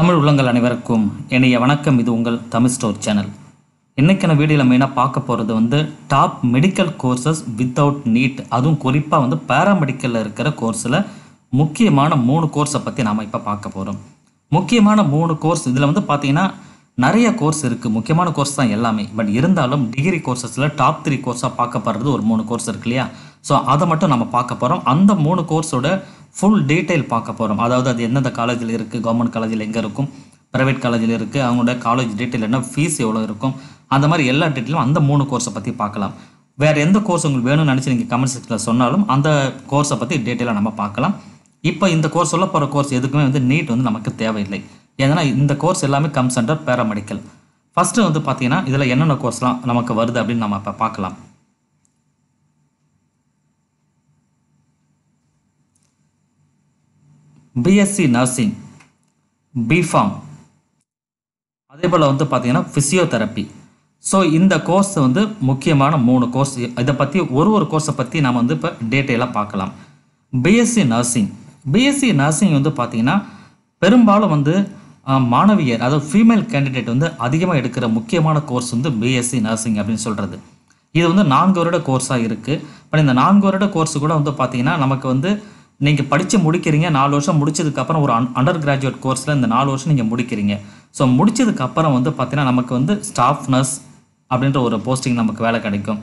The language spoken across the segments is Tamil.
தமிழ் உள்ளங்கள் அனைவருக்கும் என்னைய வணக்கம் இது உங்கள் தமிழ் ஸ்டோர் சேனல் இன்றைக்கான வீடியோவில் மெயினாக பார்க்க போகிறது வந்து top medical courses without NEET அதுவும் குறிப்பாக வந்து பேராமெடிக்கலில் இருக்கிற கோர்ஸில் முக்கியமான மூணு கோர்ஸை பற்றி நாம் இப்போ பார்க்க போகிறோம் முக்கியமான மூணு கோர்ஸ் இதில் வந்து பார்த்தீங்கன்னா நிறைய கோர்ஸ் இருக்குது முக்கியமான கோர்ஸ் தான் எல்லாமே பட் இருந்தாலும் டிகிரி கோர்சஸில் டாப் த்ரீ கோர்ஸாக பார்க்கப்படுறது ஒரு மூணு கோர்ஸ் இருக்கு இல்லையா ஸோ அதை மட்டும் நம்ம பார்க்க போகிறோம் அந்த மூணு கோர்ஸோட ஃபுல் டீட்டெயில் பார்க்க போகிறோம் அதாவது அது எந்தெந்த காலேஜில் இருக்குது கவர்மெண்ட் காலேஜில் எங்கே இருக்கும் ப்ரைவேட் காலேஜில் இருக்குது அவங்களோட காலேஜ் டீட்டெயில் என்ன ஃபீஸ் எவ்வளோ இருக்கும் அந்த மாதிரி எல்லா டீட்டெயிலும் அந்த மூணு கோர்ஸை பற்றி பார்க்கலாம் வேறு எந்த கோர்ஸ் உங்களுக்கு வேணும்னு நினச்சி நீங்கள் கமெண்ட் செக்ஷனில் சொன்னாலும் அந்த கோர்ஸை பற்றி டீட்டெயிலாக நம்ம பார்க்கலாம் இப்போ இந்த கோர்ஸ் சொல்ல போகிற கோர்ஸ் எதுக்குமே வந்து நீட் வந்து நமக்கு தேவையில்லை ஏன்னா இந்த கோர்ஸ் எல்லாமே கம் பேராமெடிக்கல் ஃபஸ்ட்டு வந்து பார்த்திங்கன்னா இதில் என்னென்ன கோர்ஸ்லாம் நமக்கு வருது அப்படின்னு நம்ம இப்போ பார்க்கலாம் பிஎஸ்சி நர்சிங் பிஃபார்ம் அதே போல் வந்து பார்த்திங்கன்னா ஃபிசியோதெரப்பி ஸோ இந்த கோர்ஸ் வந்து முக்கியமான மூணு கோர்ஸ் இதை பற்றி ஒரு ஒரு கோர்ஸை பற்றி நாம் வந்து இப்போ டீட்டெயிலாக பார்க்கலாம் பிஎஸ்சி நர்சிங் பிஎஸ்சி நர்சிங் வந்து பார்த்திங்கன்னா பெரும்பாலும் வந்து மாணவியர் அதாவது ஃபீமேல் கேண்டிடேட் வந்து அதிகமாக எடுக்கிற முக்கியமான கோர்ஸ் வந்து பிஎஸ்சி நர்சிங் அப்படின்னு சொல்கிறது இது வந்து நான்கு வருட கோர்ஸாக இருக்குது இப்போ இந்த நான்கு வருட கோர்ஸு கூட வந்து பார்த்திங்கன்னா நமக்கு வந்து நீங்கள் படித்து முடிக்கிறீங்க நாலு வருஷம் முடிச்சதுக்கப்புறம் ஒரு அண்டர் கிராஜுவேட் கோர்ஸில் இந்த நாலு வருஷம் நீங்கள் முடிக்கிறீங்க ஸோ முடிச்சதுக்கப்புறம் வந்து பார்த்தீங்கன்னா நமக்கு வந்து ஸ்டாஃப் நர்ஸ் அப்படின்ற ஒரு போஸ்டிங் நமக்கு வேலை கிடைக்கும்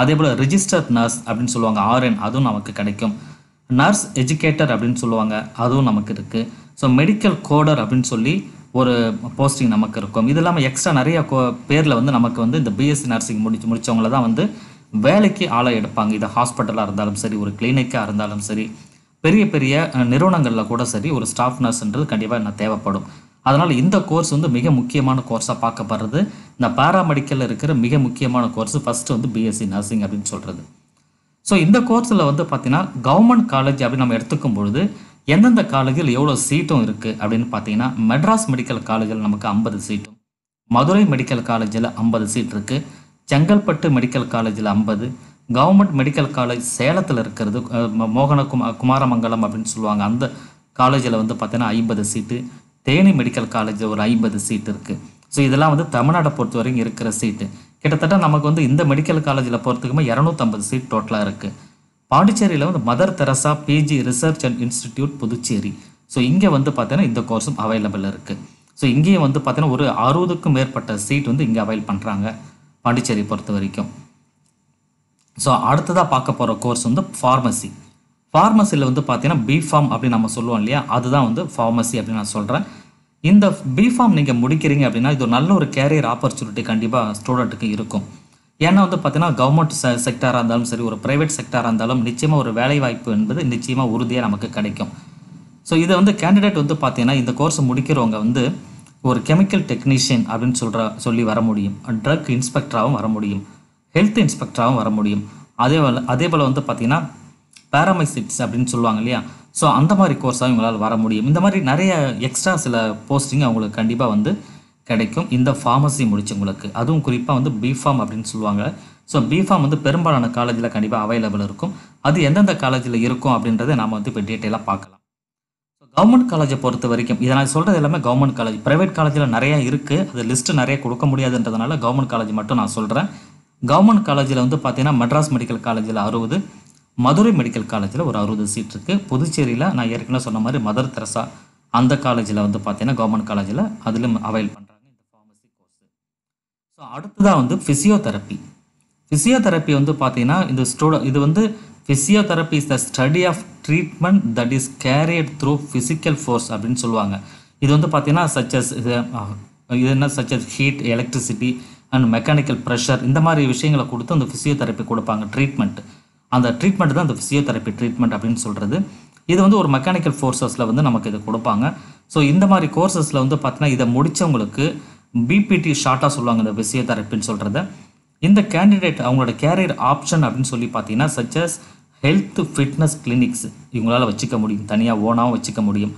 அதே போல் ரிஜிஸ்டர்ட் நர்ஸ் அப்படின்னு சொல்லுவாங்க ஆர்என் அதுவும் நமக்கு கிடைக்கும் நர்ஸ் எஜுகேட்டர் அப்படின்னு சொல்லுவாங்க அதுவும் நமக்கு இருக்குது ஸோ மெடிக்கல் கோடர் அப்படின்னு சொல்லி ஒரு போஸ்டிங் நமக்கு இருக்கும் இது இல்லாமல் எக்ஸ்ட்ரா நிறைய கோ பேரில் வந்து நமக்கு வந்து இந்த பிஎஸ்சி நர்சிங் முடிச்சு முடித்தவங்கள தான் வந்து வேலைக்கு ஆளாக எடுப்பாங்க இது ஹாஸ்பிட்டலாக இருந்தாலும் சரி ஒரு கிளினிக்காக இருந்தாலும் சரி பெரிய பெரிய நிறுவனங்களில் கூட சரி ஒரு ஸ்டாஃப் நர்ஸ்ன்றது கண்டிப்பாக என்ன தேவைப்படும் அதனால் இந்த கோர்ஸ் வந்து மிக முக்கியமான கோர்ஸாக பார்க்கப்படுறது இந்த பேராமெடிக்கலில் இருக்கிற மிக முக்கியமான கோர்ஸ் ஃபஸ்ட்டு வந்து பிஎஸ்சி நர்சிங் அப்படின்னு சொல்கிறது ஸோ இந்த கோர்ஸில் வந்து பார்த்திங்கன்னா கவர்மெண்ட் காலேஜ் அப்படின்னு நம்ம எடுத்துக்கும் பொழுது எந்தெந்த காலேஜில் எவ்வளோ சீட்டும் இருக்குது அப்படின்னு பார்த்தீங்கன்னா மெட்ராஸ் மெடிக்கல் காலேஜில் நமக்கு ஐம்பது சீட்டும் மதுரை மெடிக்கல் காலேஜில் ஐம்பது சீட் இருக்குது செங்கல்பட்டு மெடிக்கல் காலேஜில் ஐம்பது கவர்மெண்ட் மெடிக்கல் காலேஜ் சேலத்தில் இருக்கிறது மோகன குமாரமங்கலம் அப்படின்னு சொல்லுவாங்க அந்த காலேஜில் வந்து பார்த்தீங்கன்னா ஐம்பது சீட்டு தேனி மெடிக்கல் காலேஜில் ஒரு ஐம்பது சீட் இருக்குது ஸோ இதெல்லாம் வந்து தமிழ்நாட்டை பொறுத்த வரைக்கும் இருக்கிற சீட்டு கிட்டத்தட்ட நமக்கு வந்து இந்த மெடிக்கல் காலேஜில் போகிறதுக்குமே இரநூத்தம்பது சீட் டோட்டலாக இருக்குது பாண்டிச்சேரியில் வந்து mother Teresa PG research and institute Puducherry so இங்கே வந்து பார்த்தீங்கன்னா இந்த கோர்ஸும் அவைலபிள் இருக்குது ஸோ இங்கேயும் வந்து பார்த்தீங்கன்னா ஒரு அறுபதுக்கும் மேற்பட்ட சீட் வந்து இங்கே அவைல் பண்ணுறாங்க பாண்டிச்சேரி பொறுத்த வரைக்கும் ஸோ அடுத்ததாக பார்க்க போகிற கோர்ஸ் வந்து ஃபார்மசி ஃபார்மசியில் வந்து பார்த்தீங்கன்னா பிஃபார்ம் அப்படின்னு நம்ம சொல்லுவோம் இல்லையா அதுதான் வந்து ஃபார்மசி அப்படின்னு நான் சொல்கிறேன் இந்த பிஃபார்ம் நீங்கள் முடிக்கிறீங்க அப்படின்னா இது நல்ல ஒரு கேரியர் ஆப்பர்ச்சுனிட்டி கண்டிப்பாக ஸ்டூடெண்ட்டுக்கு இருக்கும் ஏன்னா வந்து பார்த்தீங்கன்னா கவர்மெண்ட் செ செக்டாராக இருந்தாலும் சரி ஒரு ப்ரைவேட் செக்டாராக இருந்தாலும் நிச்சயமாக ஒரு வேலைவாய்ப்பு என்பது நிச்சயமாக உறுதியாக நமக்கு கிடைக்கும் ஸோ இதை வந்து கேண்டிடேட் வந்து பார்த்தீங்கன்னா இந்த கோர்ஸ் முடிக்கிறவங்க வந்து ஒரு கெமிக்கல் டெக்னீஷியன் அப்படின்னு சொல்கிற சொல்லி வர முடியும் ட்ரக் இன்ஸ்பெக்டராகவும் வர முடியும் ஹெல்த் இன்ஸ்பெக்டராகவும் வர முடியும் அதே போல் அதே போல் வந்து பார்த்திங்கன்னா பேராமைசிட்ஸ் அப்படின்னு சொல்லுவாங்க இல்லையா ஸோ அந்த மாதிரி கோர்ஸாக இவங்களால் வர முடியும் இந்த மாதிரி நிறைய எக்ஸ்ட்ரா சில போஸ்டிங் அவங்களுக்கு கண்டிப்பாக வந்து கிடைக்கும் இந்த ஃபார்மசி முடிச்சவங்களுக்கு அதுவும் குறிப்பாக வந்து பிஃபார்ம் அப்படின்னு சொல்லுவாங்க ஸோ பிஃபார்ம் வந்து பெரும்பாலான காலேஜில் கண்டிப்பாக அவைலபிள் இருக்கும் அது எந்தெந்த காலேஜில் இருக்கும் அப்படின்றத நாம் வந்து இப்போ டீட்டெயிலாக பார்க்கலாம் ஸோ கவர்மெண்ட் காலேஜை பொறுத்த வரைக்கும் இதை நான் சொல்கிறது எல்லாமே கவர்மெண்ட் காலேஜ் ப்ரைவேட் காலேஜில் நிறையா இருக்குது அது லிஸ்ட்டு நிறைய கொடுக்க முடியாதுன்றதுனால கவர்மெண்ட் காலேஜ் மட்டும் நான் சொல்கிறேன் கவர்மெண்ட் காலேஜில் வந்து பார்த்தீங்கன்னா மட்ராஸ் மெடிக்கல் காலேஜில் அறுபது மதுரை மெடிக்கல் காலேஜில் ஒரு அறுபது சீட் இருக்குது புதுச்சேரியில் நான் ஏற்கனவே சொன்ன மாதிரி மதர் தெரசா அந்த காலேஜில் வந்து பார்த்தீங்கன்னா கவர்மெண்ட் காலேஜில் அதிலும் அவைல் பண்ணுறாங்க இந்த ஃபார்மசி கோர்ஸு ஸோ அடுத்ததாக வந்து ஃபிசியோதெரப்பி ஃபிசியோதெரப்பி வந்து பார்த்தீங்கன்னா இந்த ஸ்டூடெண்ட் இது வந்து physiotherapy is the study of treatment that is carried through physical force அப்படின்னு சொல்லுவாங்க இது வந்து பார்த்தீங்கன்னா சச்சஸ் இது இது என்ன such as heat electricity and mechanical pressure இந்த மாதிரி விஷயங்களை கொடுத்து அந்த ஃபிசியோதெரப்பி கொடுப்பாங்க ட்ரீட்மெண்ட் அந்த ட்ரீட்மெண்ட் தான் அந்த ஃபிசியோதெரப்பி ட்ரீட்மெண்ட் அப்படின்னு சொல்கிறது இது வந்து ஒரு மெக்கானிக்கல் ஃபோர்ஸஸில் வந்து நமக்கு இது கொடுப்பாங்க ஸோ இந்த மாதிரி கோர்சஸில் வந்து பார்த்தீங்கன்னா இதை முடித்தவங்களுக்கு பிபிடி ஷார்ட்டாக சொல்லுவாங்க இந்த ஃபிசியோதெரப்பின்னு சொல்கிறத இந்த கேண்டிடேட் அவங்களோட கேரியர் ஆப்ஷன் அப்படின்னு சொல்லி பார்த்தீங்கன்னா சச்சஸ் ஹெல்த் ஃபிட்னஸ் கிளினிக்ஸ் இவங்களால் வச்சுக்க முடியும் தனியாக ஓனாகவும் வச்சுக்க முடியும்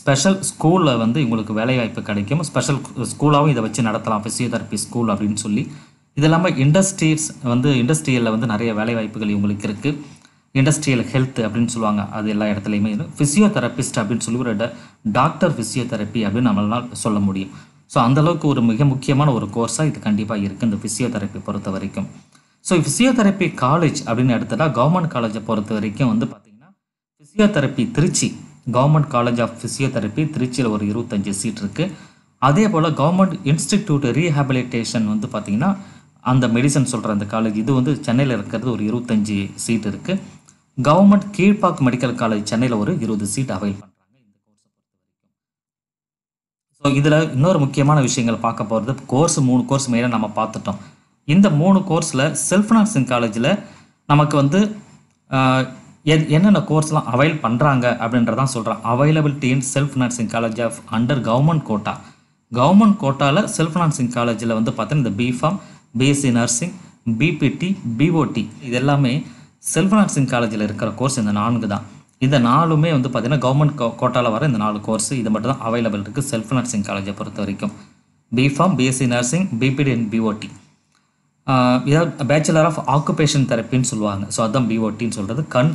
ஸ்பெஷல் ஸ்கூலில் வந்து இவங்களுக்கு வேலைவாய்ப்பு கிடைக்கும் ஸ்பெஷல் ஸ்கூலாகவும் இதை வச்சு நடத்தலாம் ஃபிசியோதெரப்பி ஸ்கூல் அப்படின்னு சொல்லி இது இல்லாமல் இண்டஸ்ட்ரீஸ் வந்து இண்டஸ்ட்ரியலில் வந்து நிறைய வேலைவாய்ப்புகள் இவங்களுக்கு இருக்குது இண்டஸ்ட்ரியல் ஹெல்த் அப்படின்னு சொல்லுவாங்க அது எல்லா இடத்துலையுமே ஃபிசியோதெரபிஸ்ட் அப்படின்னு சொல்லி ஒரு டாக்டர் ஃபிசியோதெரப்பி அப்படின்னு நம்மளால் சொல்ல முடியும் ஸோ அந்தளவுக்கு ஒரு மிக முக்கியமான ஒரு கோர்ஸாக இது கண்டிப்பாக இருக்குது இந்த ஃபிசியோதெரப்பி பொறுத்த வரைக்கும் ஸோ ஃபிசியோதெரப்பி காலேஜ் அப்படின்னு எடுத்துட்டால் கவர்மெண்ட் காலேஜை பொறுத்த வரைக்கும் வந்து பார்த்திங்கன்னா physiotherapy Trichy government college of physiotherapy திருச்சியில் ஒரு இருபத்தஞ்சி சீட் இருக்குது அதே போல் கவர்மெண்ட் இன்ஸ்டிடியூட் ரீஹாபிலிட்டேஷன் வந்து பார்த்திங்கன்னா அந்த மெடிசன் சொல்கிற அந்த காலேஜ் இது வந்து சென்னையில் இருக்கிறது ஒரு இருபத்தஞ்சி சீட் இருக்குது கவர்மெண்ட் கீழ்பாக் மெடிக்கல் காலேஜ் சென்னையில் ஒரு இருபது சீட் அவைல் பண்ணுறாங்க இந்த கோர்ஸை பொறுத்த வரைக்கும் ஸோ இதில் இன்னொரு முக்கியமான விஷயங்கள் பார்க்க போகிறது கோர்ஸ் மூணு கோர்ஸ் மேலே நம்ம பார்த்துட்டோம் இந்த மூணு கோர்ஸில் செல்ஃப் நர்சிங் காலேஜில் நமக்கு வந்து எது என்னென்ன கோர்ஸ்லாம் அவைல் பண்ணுறாங்க அப்படின்றதான் சொல்கிறேன் availability in self nursing college of under government quota government கோட்டாவில் செல்ஃப் நர்சிங் காலேஜில் வந்து பார்த்தீங்கன்னா இந்த B Pharm BSc nursing BPT BOT இது எல்லாமே செல்ஃப் நர்சிங் காலேஜில் இருக்கிற கோர்ஸ் இந்த நான்கு தான் இந்த நாலுமே வந்து பார்த்திங்கன்னா கவர்மெண்ட் கோட்டாவில் வர இந்த நாலு கோர்ஸ் இது மட்டும் தான் அவைலபிள் இருக்குது செல்ஃப் நர்சிங் காலேஜை பொறுத்த வரைக்கும் B Pharm BSc nursing BPT and BOT இதாவது பேச்சுலர் ஆஃப் ஆக்குபேஷன் தெரப்பின்னு சொல்லுவாங்க ஸோ அதுதான் பிஓடின்னு சொல்கிறது கண்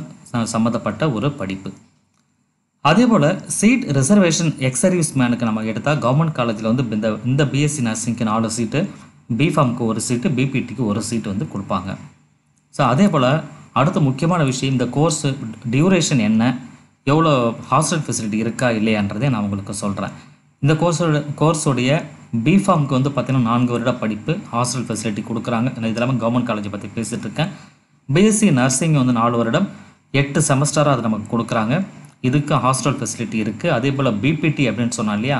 சம்மந்தப்பட்ட ஒரு படிப்பு அதே போல் சீட் ரிசர்வேஷன் எக்ஸர்வீஸ் மேனுக்கு நம்ம எடுத்தால் கவர்மெண்ட் காலேஜில் வந்து இந்த இந்த பிஎஸ்சி நர்சிங்க்கு நாலு சீட்டு பிஃபார்முக்கு ஒரு சீட்டு பிபிடிக்கு ஒரு சீட்டு வந்து கொடுப்பாங்க ஸோ அதே போல் அடுத்த முக்கியமான விஷயம் இந்த கோர்ஸு டியூரேஷன் என்ன எவ்வளோ ஹாஸ்டல் ஃபெசிலிட்டி இருக்கா இல்லையான்றதே நான் உங்களுக்கு சொல்கிறேன் இந்த கோர்ஸோட கோர்ஸோடைய பிஃபார்முக்கு வந்து பார்த்திங்கன்னா நான்கு வருட படிப்பு ஹாஸ்டல் ஃபெசிலிட்டி கொடுக்குறாங்க இது இல்லாமல் கவர்மெண்ட் காலேஜை பற்றி பேசிகிட்டு இருக்கேன் பிஎஸ்சி நர்சிங் வந்து நாலு வருடம் எட்டு செமஸ்டராக அது நமக்கு கொடுக்குறாங்க இதுக்கு ஹாஸ்டல் ஃபெசிலிட்டி இருக்குது அதே போல் பிபிடி அப்படின்னு சொன்னால் இல்லையா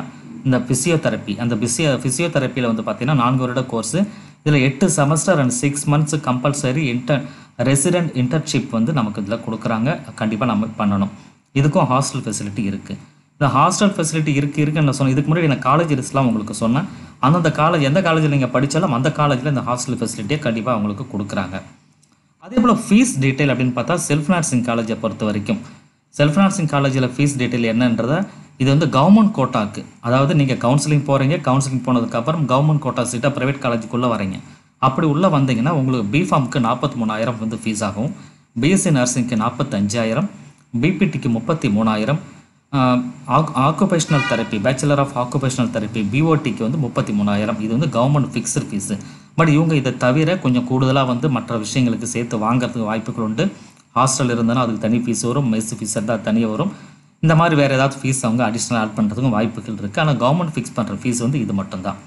இந்த ஃபிசியோதெரப்பி அந்த பிசிய ஃபிசியோதெரப்பியில் வந்து பார்த்தீங்கன்னா நான்கு வருட கோர்ஸு இதில் எட்டு semester and six months compulsory inter resident internship வந்து நமக்கு இதில் கொடுக்குறாங்க கண்டிப்பாக நம்ம பண்ணணும் இதுக்கும் ஹாஸ்டல் ஃபெசிலிட்டி இருக்குது இந்த ஹாஸ்டல் ஃபெசிலிட்டி இருக்குது இருக்குன்னு நான் சொன்னேன் இதுக்கு முன்னாடி நான் காலேஜ் லிஸ்ட்லாம் உங்களுக்கு சொன்னேன் அந்தந்த காலேஜ் எந்த காலேஜில் நீங்கள் படித்தாலும் அந்த காலேஜில் இந்த ஹாஸ்டல் ஃபெசிலிட்டியை கண்டிப்பாக அவங்களுக்கு கொடுக்குறாங்க அதே போல் ஃபீஸ் டீட்டெயில் அப்படின்னு பார்த்தா செல்ஃப் நர்சிங் காலேஜை பொறுத்த வரைக்கும் செல்ஃப் நர்சிங் காலேஜில் ஃபீஸ் டீட்டெயில் என்னன்றதை இது வந்து கவர்மெண்ட் கோட்டாக்கு அதாவது நீங்கள் கவுன்சிலிங் போகிறீங்க கவுன்சிலிங் போனதுக்கப்புறம் கவர்மெண்ட் கோட்டா சீட்டாக ப்ரைவேட் காலேஜுக்குள்ளே வரீங்க அப்படி உள்ளே வந்தீங்கன்னா உங்களுக்கு பிஃபார்முக்கு நாற்பத்தி மூணாயிரம் வந்து ஃபீஸ் ஆகும் பிஎஸ்சி நர்சிங்க்கு நாற்பத்தஞ்சாயிரம் பிபிடிக்கு முப்பத்தி மூணாயிரம் occupational therapy bachelor of occupational therapy பிஓடிக்கு வந்து முப்பத்தி மூணாயிரம் இது வந்து கவர்மெண்ட் ஃபிக்ஸ்டு ஃபீஸு பட் இவங்க இதை தவிர கொஞ்சம் கூடுதலாக வந்து மற்ற விஷயங்களுக்கு சேர்த்து வாங்குறதுக்கு வாய்ப்புகள் உண்டு ஹாஸ்டல் இருந்தாலும் அதுக்கு தனி ஃபீஸ் வரும் மெஸ் ஃபீஸ் இருந்தால் தனியாக வரும் இந்த மாதிரி வேறு ஏதாவது ஃபீஸ் அவங்க அடிஷ்னல் ஆட் பண்ணுறதுக்கும் வாய்ப்புகள் இருக்குது ஆனால் கவர்மெண்ட் ஃபிக்ஸ் பண்ணுற ஃபீஸ் வந்து இது மட்டும்தான்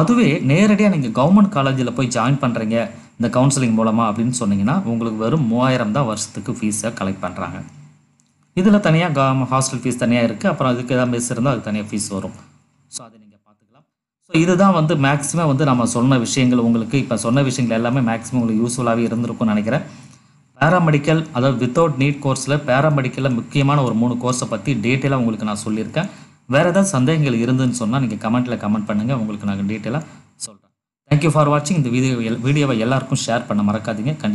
அதுவே நேரடியாக நீங்கள் கவர்மெண்ட் காலேஜில் போய் ஜாயின் பண்ணுறீங்க இந்த கவுன்சிலிங் மூலமாக அப்படின்னு சொன்னிங்கன்னா உங்களுக்கு வெறும் மூவாயிரம் தான் வருஷத்துக்கு ஃபீஸை கலெக்ட் பண்ணுறாங்க இதில் தனியாக ஹாஸ்டல் ஃபீஸ் தனியாக இருக்குது அப்புறம் அதுக்கு ஏதாவது மெஸ் இருந்தால் அதுக்கு தனியாக ஃபீஸ் வரும் ஸோ அது ஸோ இதுதான் வந்து மேக்ஸிமம் வந்து நம்ம சொன்ன விஷயங்கள் உங்களுக்கு இப்போ சொன்ன விஷயங்கள் எல்லாமே மேக்ஸிமம் உங்களுக்கு யூஸ்ஃபுல்லாகவே இருந்திருக்கும்னு நினைக்கிறேன் பேராமெடிக்கல் அதாவது வித்தவுட் நீட் கோர்ஸில் பேராமெடிக்கலில் முக்கியமான ஒரு மூணு கோர்ஸை பற்றி டீட்டெயிலாக உங்களுக்கு நான் சொல்லியிருக்கேன் வேறு ஏதாவது சந்தேகங்கள் இருந்துன்னு சொன்னால் நீங்கள் கமெண்ட்டில் கமெண்ட் பண்ணுங்கள் உங்களுக்கு நாங்கள் டீட்டெயிலாக சொல்கிறேன் தேங்க்யூ ஃபார் வாட்சிங் இந்த வீடியோ வீடியோவை எல்லாருக்கும் ஷேர் பண்ண மறக்காதீங்க கண்டிப்பாக